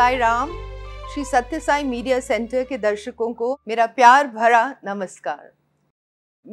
Sai Ram Shri Sathya Sai media centre के दर्शकों को मेरा प्यार भरा नमस्कार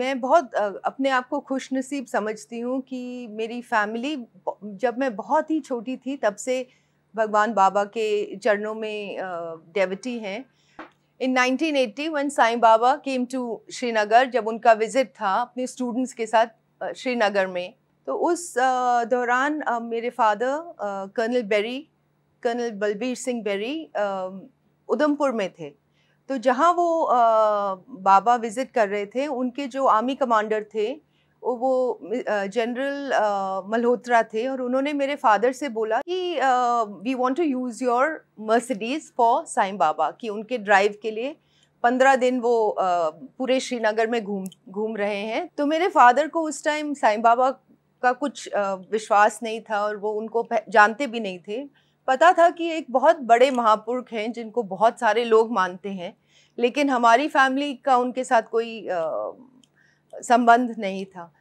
मैं बहुत अपने आप को खुश नसीब समझती हूँ कि मेरी फैमिली जब मैं बहुत ही छोटी थी तब से भगवान बाबा के चरणों में डेविटी हैं in 1980 one Sai Baba came to Srinagar जब उनका विज़िट था अपने स्टूडेंट्स के साथ श्रीनगर में तो उस दौरान मेरे father colonel Bery colonel Balbir Singh Bery Udhampur में थे तो जहाँ वो आ, बाबा विज़िट कर रहे थे उनके जो आर्मी कमांडर थे वो जनरल मल्होत्रा थे और उन्होंने मेरे फादर से बोला कि we want to use your Mercedes for Sai Baba कि उनके ड्राइव के लिए पंद्रह दिन वो आ, पूरे श्रीनगर में घूम घूम रहे हैं तो मेरे फादर को उस टाइम साईं बाबा का कुछ आ, विश्वास नहीं था और वो उनको जानते भी नहीं थे पता था कि एक बहुत बड़े महापुरुष हैं जिनको बहुत सारे लोग मानते हैं लेकिन हमारी फैमिली का उनके साथ कोई संबंध नहीं था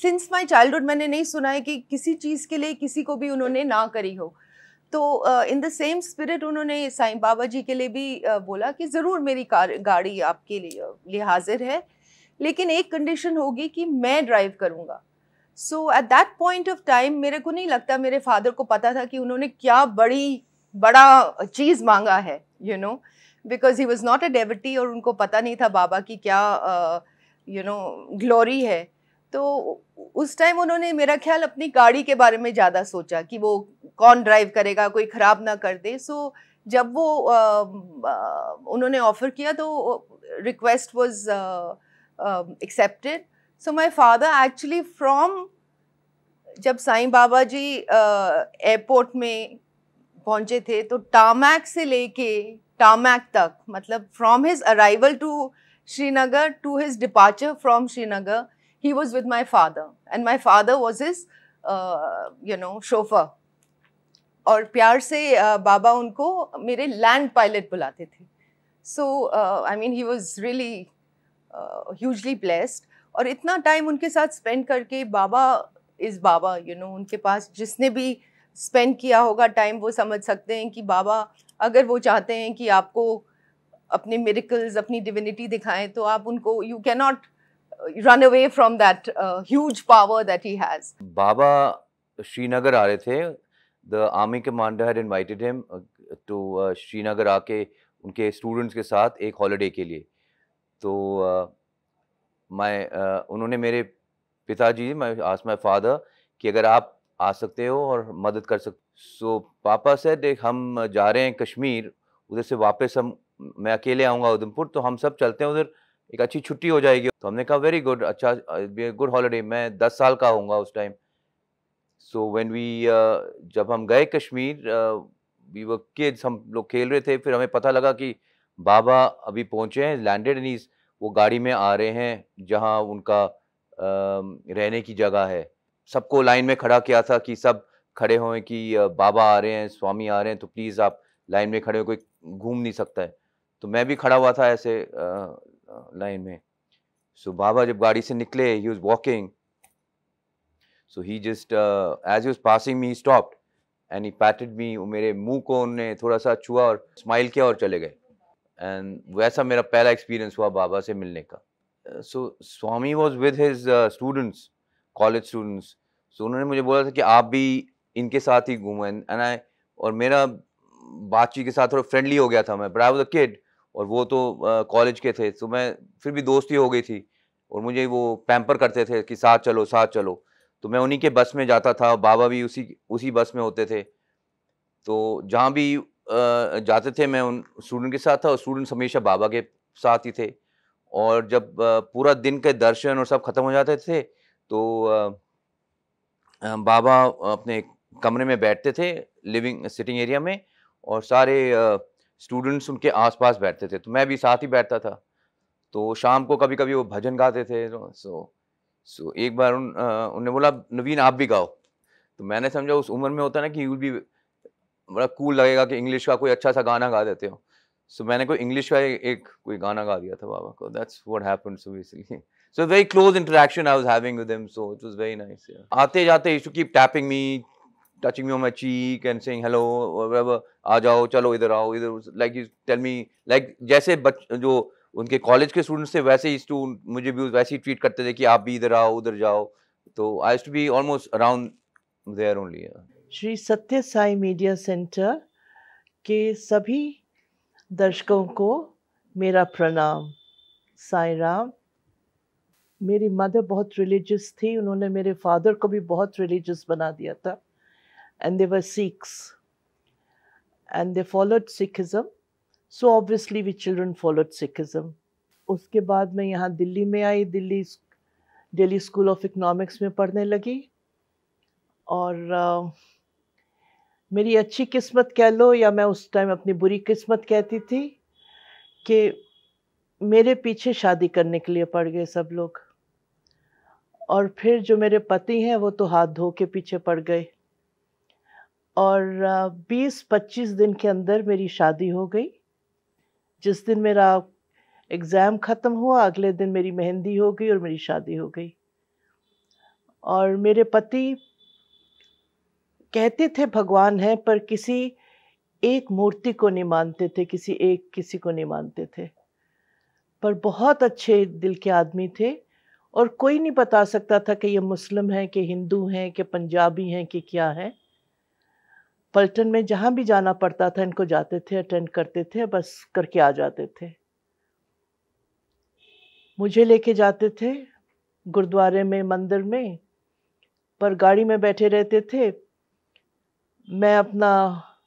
सिंस माई चाइल्डहुड मैंने नहीं सुना है कि किसी चीज़ के लिए किसी को भी उन्होंने ना करी हो तो इन द सेम स्पिरिट उन्होंने साईं बाबा जी के लिए भी आ, बोला कि ज़रूर मेरी कार गाड़ी आपके लिए, लिए हाजिर है लेकिन एक कंडीशन होगी कि मैं ड्राइव करूँगा so at that point of time मेरे को नहीं लगता मेरे फादर को पता था कि उन्होंने क्या बड़ी बड़ा चीज़ मांगा है you know because he was not a deity और उनको पता नहीं था बाबा की क्या यू नो ग्लोरी है तो उस टाइम उन्होंने मेरा ख्याल अपनी गाड़ी के बारे में ज़्यादा सोचा कि वो कौन ड्राइव करेगा कोई ख़राब ना कर दे सो so, जब वो uh, uh, उन्होंने ऑफ़र किया तो request was accepted so my father actually from जब साईं बाबा जी एयरपोर्ट में पहुंचे थे तो टामैक से लेके टामैक तक मतलब from his arrival to Srinagar to his departure from Srinagar he was with my father and my father was his you know chauffeur और प्यार से uh, बाबा उनको मेरे लैंड पायलट बुलाते थे so I mean he was really hugely blessed और इतना time उनके साथ स्पेंड करके बाबा इस बाबा यू नो उनके पास जिसने भी स्पेंड किया होगा टाइम वो समझ सकते हैं कि बाबा अगर वो चाहते हैं कि आपको अपने मेरिकल्स अपनी डिविनिटी दिखाएं तो आप उनको you can not run away from that huge power that he has Baba Srinagar आ रहे थे the army commander had invited him to Srinagar आके उनके स्टूडेंट्स के साथ एक हॉलीडे के लिए तो uh, मैं uh, uh, उन्होंने मेरे पिताजी मैं आस माई फादर कि अगर आप आ सकते हो और मदद कर सकते सो पापा से देख हम जा रहे हैं कश्मीर उधर से वापस हम मैं अकेले आऊँगा उधमपुर तो हम सब चलते हैं उधर एक अच्छी छुट्टी हो जाएगी तो हमने कहा वेरी गुड अच्छा गुड हॉलीडे मैं दस साल का होऊंगा उस टाइम सो व्हेन वी जब हम गए कश्मीर वी वर किड्स हम लोग खेल रहे थे फिर हमें पता लगा कि बाबा अभी पहुँचे हैं लैंडेड नीज वो गाड़ी में आ रहे हैं जहाँ उनका रहने की जगह है सबको लाइन में खड़ा किया था कि सब खड़े हों कि बाबा आ रहे हैं स्वामी आ रहे हैं तो प्लीज़ आप लाइन में खड़े हो कोई घूम नहीं सकता है तो मैं भी खड़ा हुआ था ऐसे लाइन में सो बाबा जब गाड़ी से निकले he was walking so he just as he passing me stopped and he patted me मेरे मुंह को उनने थोड़ा सा छुआ और स्माइल किया और चले गए एंड वैसा मेरा पहला एक्सपीरियंस हुआ बाबा से मिलने का so Swami was with his students college students so उन्होंने मुझे बोला था कि आप भी इनके साथ ही घूमो एंड आई और मेरा बातचीत के साथ थोड़ा फ्रेंडली हो गया था मैं but I was a kid और वो तो कॉलेज uh, के थे तो मैं फिर भी दोस्ती हो गई थी और मुझे वो पैम्पर करते थे कि साथ चलो साथ चलो तो मैं उन्हीं के बस में जाता था बाबा भी उसी उसी बस में होते थे तो जहाँ भी uh, जाते थे मैं उन स्टूडेंट के साथ था और स्टूडेंट्स हमेशा बाबा के साथ ही थे और जब पूरा दिन के दर्शन और सब खत्म हो जाते थे तो बाबा अपने कमरे में बैठते थे लिविंग सिटिंग एरिया में और सारे स्टूडेंट्स उनके आसपास बैठते थे तो मैं भी साथ ही बैठता था तो शाम को कभी कभी वो भजन गाते थे तो सो सो एक बार उन उनने बोला नवीन आप भी गाओ तो मैंने समझा उस उम्र में होता ना कि यू भी बड़ा कूल लगेगा कि इंग्लिश का कोई अच्छा सा गाना गा देते हो सो मैंने कोई इंग्लिश का एक कोई गाना गा दिया था बाबा को that's what happen so basically so very close interaction I was having with him so it was very nice आते जाते you keep tapping me touching me on my cheek and saying hello आ जाओ चलो इधर आओ इधर like you tell me like जैसे बच जो उनके कॉलेज के स्टूडेंट्स थे वैसे ही टू मुझे भी वैसे ही ट्रीट करते थे कि आप भी इधर आओ उधर जाओ तो I used to be almost around there only Shri Sathya Sai media centre के सभी दर्शकों को मेरा प्रणाम साई राम मेरी मदर बहुत रिलीजियस थी उन्होंने मेरे फादर को भी बहुत रिलीजियस बना दिया था and they Sikhs and they followed Sikhism so obviously we children followed Sikhism उसके बाद मैं यहाँ दिल्ली में आई Delhi Delhi school of economics में पढ़ने लगी और uh, मेरी अच्छी किस्मत कह लो या मैं उस टाइम अपनी बुरी किस्मत कहती थी कि मेरे पीछे शादी करने के लिए पड़ गए सब लोग और फिर जो मेरे पति हैं वो तो हाथ धो के पीछे पड़ गए और 20-25 दिन के अंदर मेरी शादी हो गई जिस दिन मेरा एग्ज़ाम ख़त्म हुआ अगले दिन मेरी मेहंदी हो गई और मेरी शादी हो गई और मेरे पति कहते थे भगवान है पर किसी एक मूर्ति को नहीं मानते थे किसी एक किसी को नहीं मानते थे पर बहुत अच्छे दिल के आदमी थे और कोई नहीं बता सकता था कि ये मुस्लिम हैं कि हिंदू हैं कि पंजाबी हैं कि क्या है पल्टन में जहाँ भी जाना पड़ता था इनको जाते थे अटेंड करते थे बस करके आ जाते थे मुझे लेके जाते थे गुरुद्वारे में मंदिर में पर गाड़ी में बैठे रहते थे मैं अपना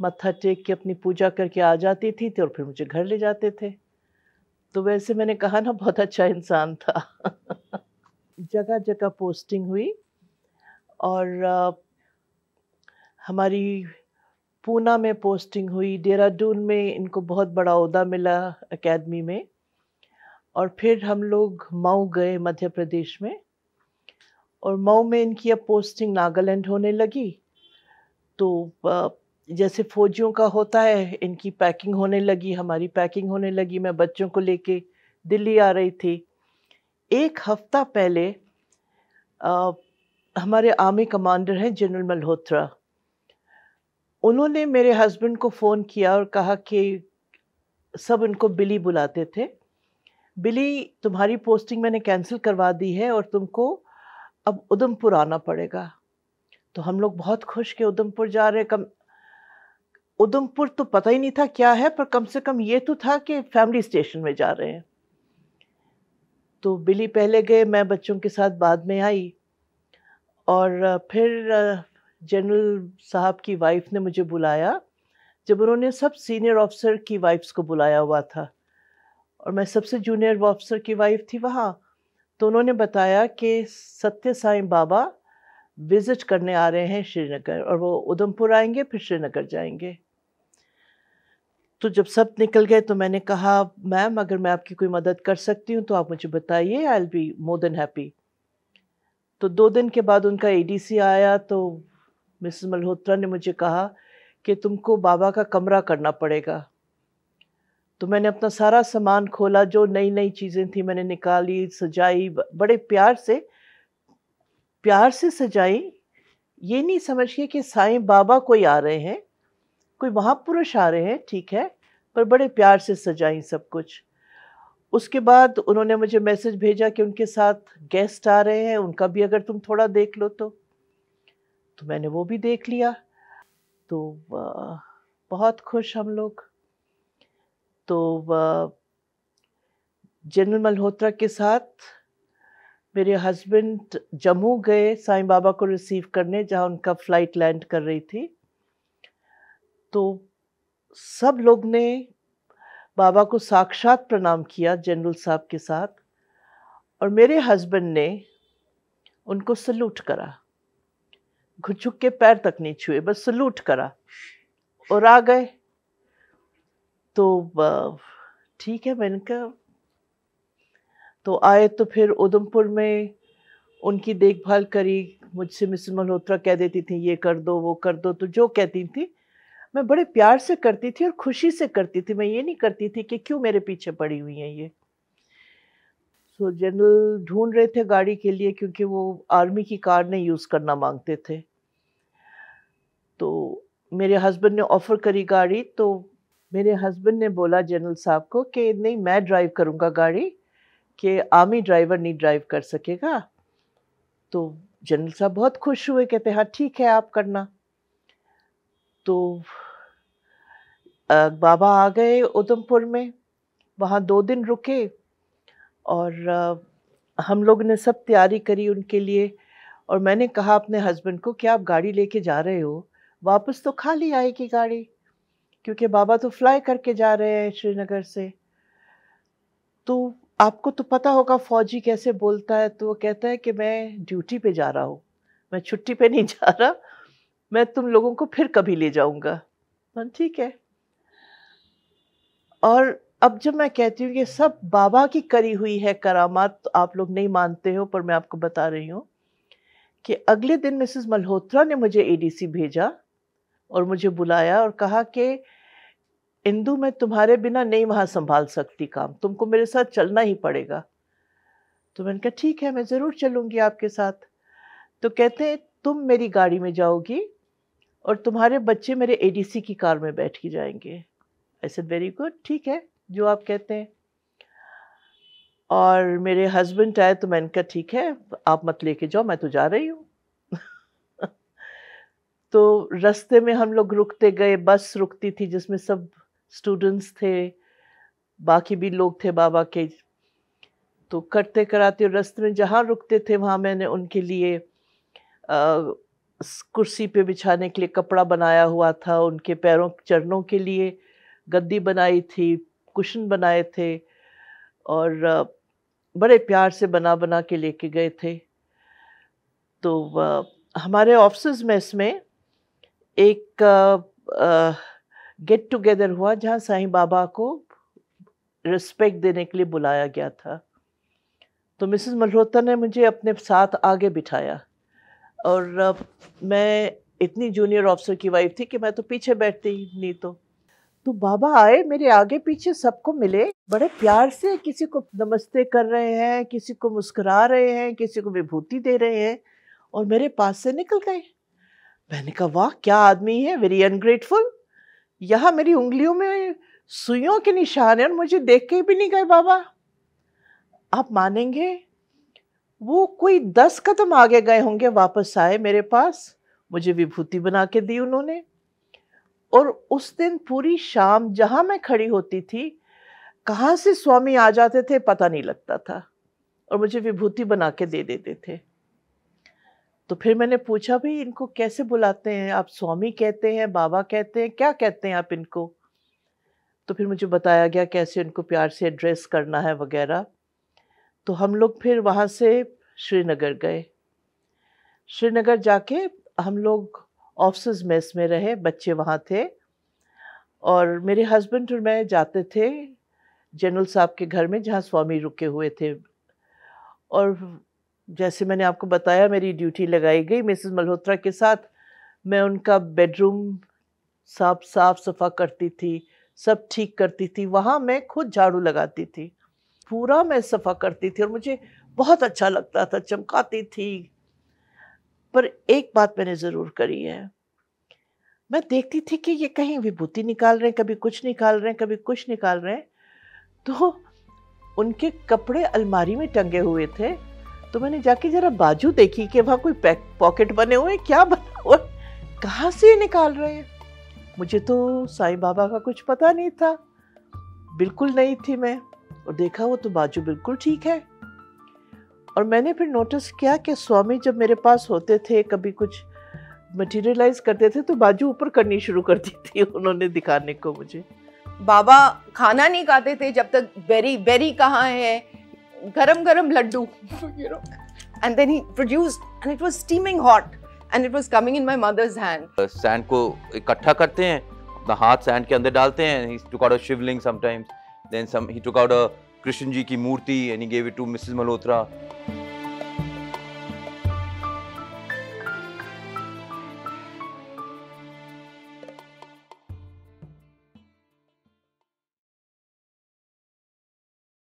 मत्था टेक के अपनी पूजा करके आ जाती थी तो और फिर मुझे घर ले जाते थे तो वैसे मैंने कहा ना बहुत अच्छा इंसान था जगह जगह पोस्टिंग हुई और आ, हमारी पूना में पोस्टिंग हुई देहरादून में इनको बहुत बड़ा उहदा मिला एकेडमी में और फिर हम लोग मऊ गए मध्य प्रदेश में और मऊ में इनकी अब पोस्टिंग नागालैंड होने लगी तो जैसे फौजियों का होता है इनकी पैकिंग होने लगी हमारी पैकिंग होने लगी मैं बच्चों को लेके दिल्ली आ रही थी एक हफ्ता पहले आ, हमारे आर्मी कमांडर हैं जनरल मल्होत्रा उन्होंने मेरे हस्बैंड को फ़ोन किया और कहा कि सब उनको बिली बुलाते थे बिली तुम्हारी पोस्टिंग मैंने कैंसिल करवा दी है और तुमको अब उधमपुर आना पड़ेगा तो हम लोग बहुत खुश के उधमपुर जा रहे कम उधमपुर तो पता ही नहीं था क्या है पर कम से कम ये तो था कि फैमिली स्टेशन में जा रहे हैं तो बिली पहले गए मैं बच्चों के साथ बाद में आई और फिर जनरल साहब की वाइफ ने मुझे बुलाया जब उन्होंने सब सीनियर ऑफिसर की वाइफ्स को बुलाया हुआ था और मैं सबसे जूनियर ऑफिसर की वाइफ थी वहाँ तो उन्होंने बताया कि सत्य साईं बाबा विजिट करने आ रहे हैं श्रीनगर और वो उधमपुर आएंगे फिर श्रीनगर जाएंगे तो जब सब निकल गए तो मैंने कहा मैम अगर मैं आपकी कोई मदद कर सकती हूँ तो आप मुझे बताइए I'll be more than happy तो दो दिन के बाद उनका एडीसी आया तो मिस मल्होत्रा ने मुझे कहा कि तुमको बाबा का कमरा करना पड़ेगा तो मैंने अपना सारा सामान खोला जो नई नई चीज़ें थी मैंने निकाली सजाई बड़े प्यार से प्यार से सजाई ये नहीं समझिए कि साई बाबा कोई आ रहे हैं कोई महापुरुष आ रहे हैं ठीक है पर बड़े प्यार से सजाई सब कुछ उसके बाद उन्होंने मुझे मैसेज भेजा कि उनके साथ गेस्ट आ रहे हैं उनका भी अगर तुम थोड़ा देख लो तो तो मैंने वो भी देख लिया तो बहुत खुश हम लोग तो जनरल मल्होत्रा के साथ मेरे हस्बैंड जम्मू गए साईं बाबा को रिसीव करने जहाँ उनका फ्लाइट लैंड कर रही थी तो सब लोग ने बाबा को साक्षात प्रणाम किया जनरल साहब के साथ और मेरे हस्बैंड ने उनको सल्यूट करा घुचुक के पैर तक नहीं छुए बस सल्यूट करा और आ गए तो ठीक है मैंने कहा तो आए तो फिर उधमपुर में उनकी देखभाल करी मुझसे मिस मल्होत्रा कह देती थी ये कर दो वो कर दो तो जो कहती थी मैं बड़े प्यार से करती थी और खुशी से करती थी मैं ये नहीं करती थी कि क्यों मेरे पीछे पड़ी हुई है ये सो जनरल ढूंढ रहे थे गाड़ी के लिए क्योंकि वो आर्मी की कार नहीं यूज़ करना मांगते थे तो मेरे हस्बैंड ने ऑफ़र करी गाड़ी तो मेरे हस्बैंड ने बोला जनरल साहब को कि नहीं मैं ड्राइव करूँगा गाड़ी कि आर्मी ड्राइवर नहीं ड्राइव कर सकेगा तो जनरल साहब बहुत खुश हुए कहते हाँ ठीक है आप करना तो बाबा आ गए उधमपुर में वहाँ दो दिन रुके और हम लोग ने सब तैयारी करी उनके लिए और मैंने कहा अपने हस्बैंड को कि आप गाड़ी लेके जा रहे हो वापस तो खाली आएगी गाड़ी क्योंकि बाबा तो फ्लाई करके जा रहे हैं श्रीनगर से तो आपको तो पता होगा फौजी कैसे बोलता है तो वो कहता है कि मैं ड्यूटी पे जा रहा हूँ मैं छुट्टी पे नहीं जा रहा मैं तुम लोगों को फिर कभी ले जाऊँगा हाँ, ठीक है और अब जब मैं कहती हूँ ये सब बाबा की करी हुई है करामात तो आप लोग नहीं मानते हो पर मैं आपको बता रही हूँ कि अगले दिन मिसेस मल्होत्रा ने मुझे एडीसी भेजा और मुझे बुलाया और कहा कि इंदू मैं तुम्हारे बिना नहीं वहाँ संभाल सकती काम तुमको मेरे साथ चलना ही पड़ेगा तो मैंने कहा ठीक है मैं ज़रूर चलूँगी आपके साथ तो कहते हैं तुम मेरी गाड़ी में जाओगी और तुम्हारे बच्चे मेरे एडीसी की कार में बैठ के जाएंगे आई सेड वेरी गुड ठीक है जो आप कहते हैं और मेरे हस्बैंड आए तो मैंने कहा ठीक है आप मत लेके जाओ मैं तो जा रही हूँ तो रास्ते में हम लोग रुकते गए बस रुकती थी जिसमें सब स्टूडेंट्स थे बाकी भी लोग थे बाबा के तो करते कराते रस्ते में जहाँ रुकते थे वहाँ मैंने उनके लिए कुर्सी पे बिछाने के लिए कपड़ा बनाया हुआ था उनके पैरों चरणों के लिए गद्दी बनाई थी कुशन बनाए थे और आ, बड़े प्यार से बना बना के लेके गए थे तो आ, हमारे ऑफिस में इसमें एक गेट टुगेदर हुआ जहाँ साई बाबा को रिस्पेक्ट देने के लिए बुलाया गया था तो मिसेस मल्होत्रा ने मुझे अपने साथ आगे बिठाया और मैं इतनी जूनियर ऑफिसर की वाइफ थी कि मैं तो पीछे बैठती ही नहीं तो तो बाबा आए मेरे आगे पीछे सबको मिले बड़े प्यार से किसी को नमस्ते कर रहे हैं किसी को मुस्करा रहे हैं किसी को विभूति दे रहे हैं और मेरे पास से निकल गए मैंने कहा वाह क्या आदमी है वेरी अनग्रेटफुल यहाँ मेरी उंगलियों में सुइयों के निशान है और मुझे देख के भी नहीं गए बाबा आप मानेंगे वो कोई दस कदम आगे गए होंगे वापस आए मेरे पास मुझे विभूति बना के दी उन्होंने और उस दिन पूरी शाम जहाँ मैं खड़ी होती थी कहाँ से स्वामी आ जाते थे पता नहीं लगता था और मुझे विभूति बना के दे देते थे तो फिर मैंने पूछा भाई इनको कैसे बुलाते हैं आप स्वामी कहते हैं बाबा कहते हैं क्या कहते हैं आप इनको तो फिर मुझे बताया गया कैसे इनको प्यार से एड्रेस करना है वगैरह तो हम लोग फिर वहाँ से श्रीनगर गए श्रीनगर जाके हम लोग ऑफिस मेस में रहे बच्चे वहाँ थे और मेरे हस्बैंड और मैं जाते थे जनरल साहब के घर में जहाँ स्वामी रुके हुए थे और जैसे मैंने आपको बताया मेरी ड्यूटी लगाई गई मिसेस मल्होत्रा के साथ मैं उनका बेडरूम साफ साफ सफा करती थी सब ठीक करती थी वहाँ मैं खुद झाड़ू लगाती थी पूरा मैं सफ़ा करती थी और मुझे बहुत अच्छा लगता था चमकाती थी पर एक बात मैंने ज़रूर करी है मैं देखती थी कि ये कहीं विभूति निकाल रहे हैं कभी कुछ निकाल रहे हैं कभी कुछ निकाल रहे हैं तो उनके कपड़े अलमारी में टंगे हुए थे तो मैंने जाके ज़रा बाजू देखी कि वहाँ कोई पॉकेट बने हुए क्या बना हुआ कहाँ से निकाल रहे हैं मुझे तो साईं बाबा का कुछ पता नहीं था बिल्कुल नहीं थी मैं और देखा वो तो बाजू बिल्कुल ठीक है और मैंने फिर नोटिस किया कि स्वामी जब मेरे पास होते थे कभी कुछ मटेरियलाइज करते थे तो बाजू ऊपर करनी शुरू कर दी थी उन्होंने दिखाने को मुझे बाबा खाना नहीं खाते थे जब तक बेरी बेरी कहाँ है garam garam laddu, you know. And then he produced, and it was steaming hot, and it was coming in my mother's hand. Sand को इकट्ठा करते हैं, अपना हाथ sand के अंदर डालते हैं. He took out a shivling sometimes. Then some, he took out a Krishna ji की मूर्ति and he gave it to Mrs. Malhotra.